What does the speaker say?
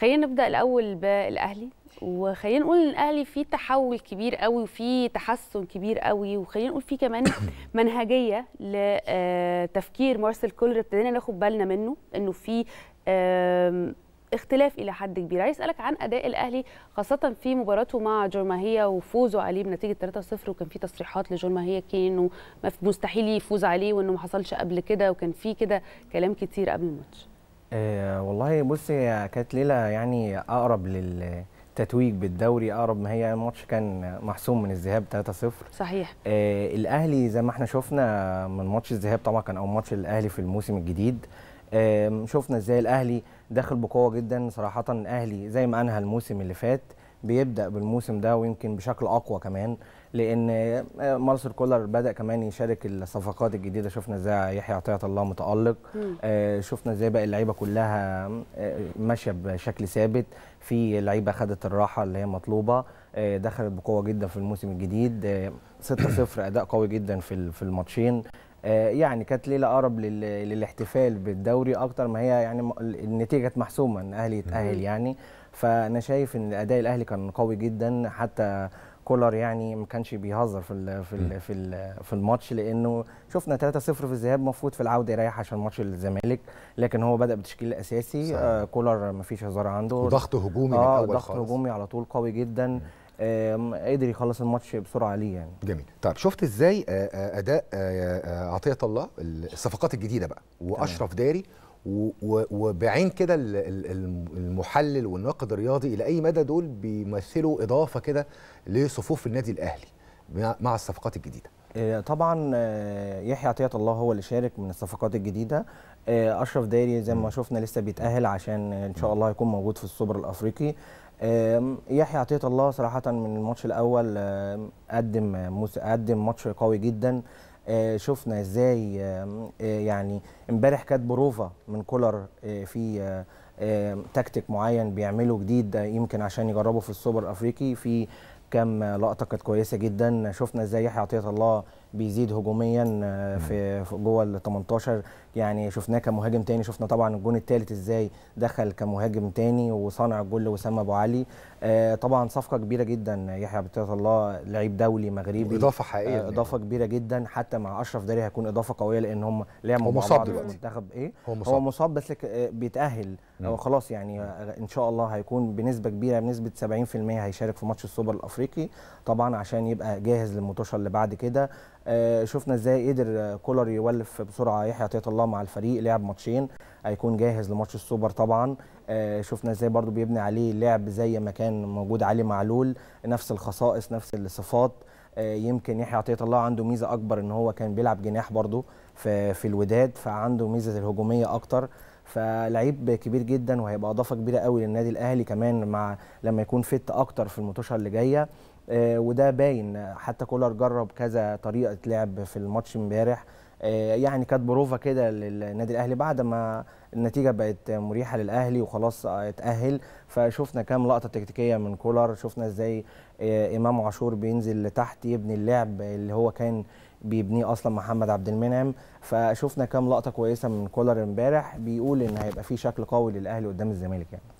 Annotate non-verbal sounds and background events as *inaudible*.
خلينا نبدا الاول بالاهلي وخلينا نقول ان الاهلي في تحول كبير قوي وفي تحسن كبير قوي وخلينا نقول في كمان *coughs* منهجيه لتفكير آه، مارسيل كولر ابتدينا ناخد بالنا منه انه في اختلاف الى حد كبير عايز اسالك عن اداء الاهلي خاصه في مباراته مع جرماهيا وفوزه عليه بنتيجه 3-0 وكان في تصريحات لجرماهيا كين انه مستحيل يفوز عليه وانه ما حصلش قبل كده وكان في كده كلام كتير قبل الماتش آه والله بصي كانت ليله يعني اقرب للتتويج بالدوري اقرب ما هي الماتش كان محسوم من الذهاب 3-0 صحيح آه الاهلي زي ما احنا شفنا من ماتش الذهاب طبعا كان اول ماتش للاهلي في الموسم الجديد آه شفنا ازاي الاهلي داخل بقوه جدا صراحه الاهلي زي ما انهى الموسم اللي فات بيبدا بالموسم ده ويمكن بشكل اقوى كمان لان آه، مارسل كولر بدا كمان يشارك الصفقات الجديده شفنا ازاي يحيى عطيه الله متالق آه شفنا ازاي بقى اللعيبه كلها آه، ماشيه بشكل ثابت في لعيبه خدت الراحه اللي هي مطلوبه آه دخلت بقوه جدا في الموسم الجديد 6 آه 0 اداء قوي جدا في في الماتشين آه، يعني كانت ليله اقرب للاحتفال بالدوري اكتر ما هي يعني النتيجه محسومه ان الاهلي يتاهل يعني فانا شايف ان اداء الاهلي كان قوي جدا حتى كولر يعني ما كانش بيهزر في الـ في الـ في, الـ في الماتش لانه شفنا 3-0 في الذهاب المفروض في العوده يريح عشان ماتش الزمالك لكن هو بدا بالتشكيل الاساسي آه كولر ما فيش هزار عنده ضغط هجومي آه من الاول ضغط هجومي على طول قوي جدا قدر يخلص الماتش بسرعه ليه يعني جميل طيب شفت ازاي آه، آه، اداء آه، عطيه الله الصفقات الجديده بقى واشرف داري وبعين كده المحلل والناقد الرياضي الى اي مدى دول بيمثلوا اضافه كده لصفوف النادي الاهلي مع الصفقات الجديده آه، طبعا آه، يحيى عطيه الله هو اللي شارك من الصفقات الجديده آه، اشرف داري زي ما شفنا لسه بيتاهل عشان ان شاء الله هيكون موجود في السوبر الافريقي يحيى عطيه الله صراحه من الماتش الاول قدم قدم ماتش قوي جدا آه، شفنا ازاي آه، آه، يعني امبارح كانت بروفه من كولر في تكتيك معين بيعمله جديد يمكن عشان يجربه في السوبر الافريقي في كام لقطه كانت كويسه جدا شفنا ازاي يحيى عطيه الله بيزيد هجوميا في جوه ال 18 يعني شفناه كمهاجم تاني شفنا طبعا الجون الثالث ازاي دخل كمهاجم تاني وصانع الجول وسام ابو علي آه طبعا صفقه كبيره جدا يحيى عبد الله لعيب دولي مغربي اضافه حقيقيه آه اضافه يعني. كبيره جدا حتى مع اشرف داري هيكون اضافه قويه لان هم لعبوا مع بعض في المنتخب ايه هو مصاب, هو مصاب بس آه، بيتاهل نعم. هو خلاص يعني آه، ان شاء الله هيكون بنسبه كبيره بنسبه 70% هيشارك في ماتش السوبر الافريقي طبعا عشان يبقى جاهز للمطوشه اللي بعد كده آه شفنا ازاي قدر كولر يولف بسرعه يحيى عطيه الله الله مع الفريق لعب ماتشين هيكون جاهز لماتش السوبر طبعا آه، شفنا ازاي برضو بيبني عليه لعب زي ما كان موجود علي معلول نفس الخصائص نفس الصفات آه، يمكن يحيى عطيه الله عنده ميزه اكبر ان هو كان بيلعب جناح برضو في في الوداد فعنده ميزه الهجوميه اكتر فلعيب كبير جدا وهيبقى اضافه كبيره قوي للنادي الاهلي كمان مع لما يكون فت اكتر في الماتشات اللي جايه آه، وده باين حتى كولر جرب كذا طريقه لعب في الماتش امبارح آه، يعني كانت بروفا كده للنادي الاهلي بعد ما النتيجه بقت مريحه للاهلي وخلاص آه، اتاهل فشفنا كام لقطه تكتيكيه من كولر شفنا ازاي آه، امام عاشور بينزل تحت يبني اللعب اللي هو كان بيبنيه اصلا محمد عبد المنعم فشفنا كام لقطه كويسه من كولر امبارح بيقول ان هيبقى في شكل قوي للاهلي قدام الزمالك يعني